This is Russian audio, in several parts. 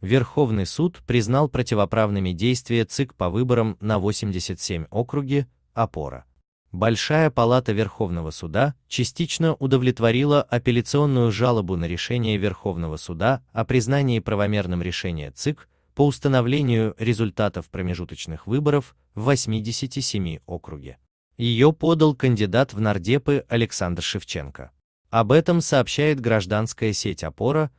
Верховный суд признал противоправными действия ЦИК по выборам на 87 округе, опора. Большая палата Верховного суда частично удовлетворила апелляционную жалобу на решение Верховного суда о признании правомерным решения ЦИК по установлению результатов промежуточных выборов в 87 округе. Ее подал кандидат в нардепы Александр Шевченко. Об этом сообщает гражданская сеть «Опора»,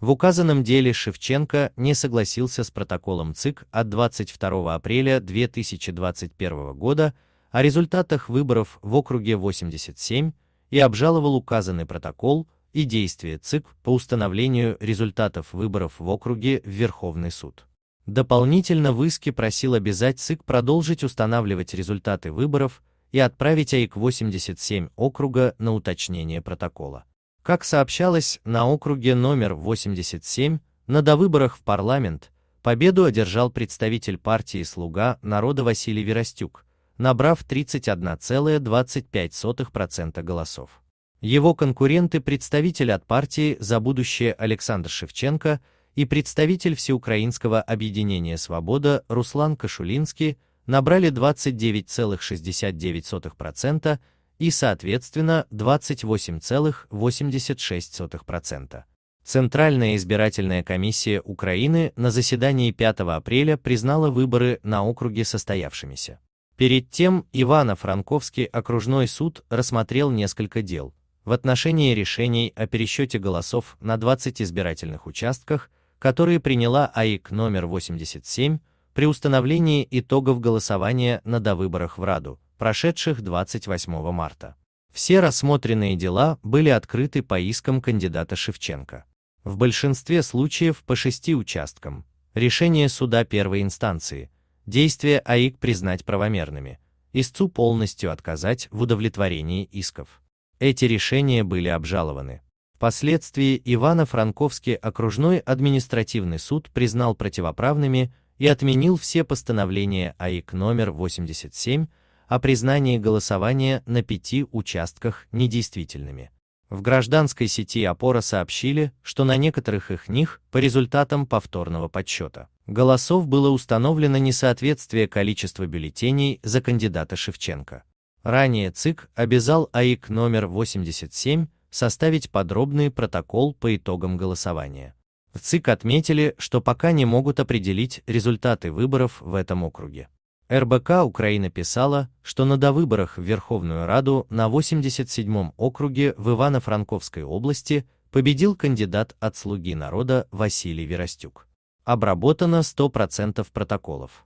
в указанном деле Шевченко не согласился с протоколом ЦИК от 22 апреля 2021 года о результатах выборов в округе 87 и обжаловал указанный протокол и действия ЦИК по установлению результатов выборов в округе в Верховный суд. Дополнительно в иске просил обязать ЦИК продолжить устанавливать результаты выборов и отправить АИК-87 округа на уточнение протокола. Как сообщалось, на округе номер 87 на довыборах в парламент победу одержал представитель партии «Слуга народа» Василий Верастюк, набрав 31,25% голосов. Его конкуренты представитель от партии «За будущее» Александр Шевченко и представитель Всеукраинского объединения «Свобода» Руслан Кашулинский набрали 29,69% и, соответственно, 28,86%. Центральная избирательная комиссия Украины на заседании 5 апреля признала выборы на округе состоявшимися. Перед тем Ивано-Франковский окружной суд рассмотрел несколько дел в отношении решений о пересчете голосов на 20 избирательных участках, которые приняла АИК номер 87 при установлении итогов голосования на довыборах в Раду, прошедших 28 марта. Все рассмотренные дела были открыты по искам кандидата Шевченко. В большинстве случаев по шести участкам. Решение суда первой инстанции. Действия АИК признать правомерными. Истцу полностью отказать в удовлетворении исков. Эти решения были обжалованы. Впоследствии Ивано-Франковский окружной административный суд признал противоправными и отменил все постановления АИК номер 87, о признании голосования на пяти участках недействительными. В гражданской сети «Опора» сообщили, что на некоторых их них, по результатам повторного подсчета, голосов было установлено несоответствие количества бюллетеней за кандидата Шевченко. Ранее ЦИК обязал АИК номер 87 составить подробный протокол по итогам голосования. В ЦИК отметили, что пока не могут определить результаты выборов в этом округе. РБК Украина писала, что на довыборах в Верховную Раду на 87-м округе в Ивано-Франковской области победил кандидат от «Слуги народа» Василий Верастюк. Обработано 100% протоколов.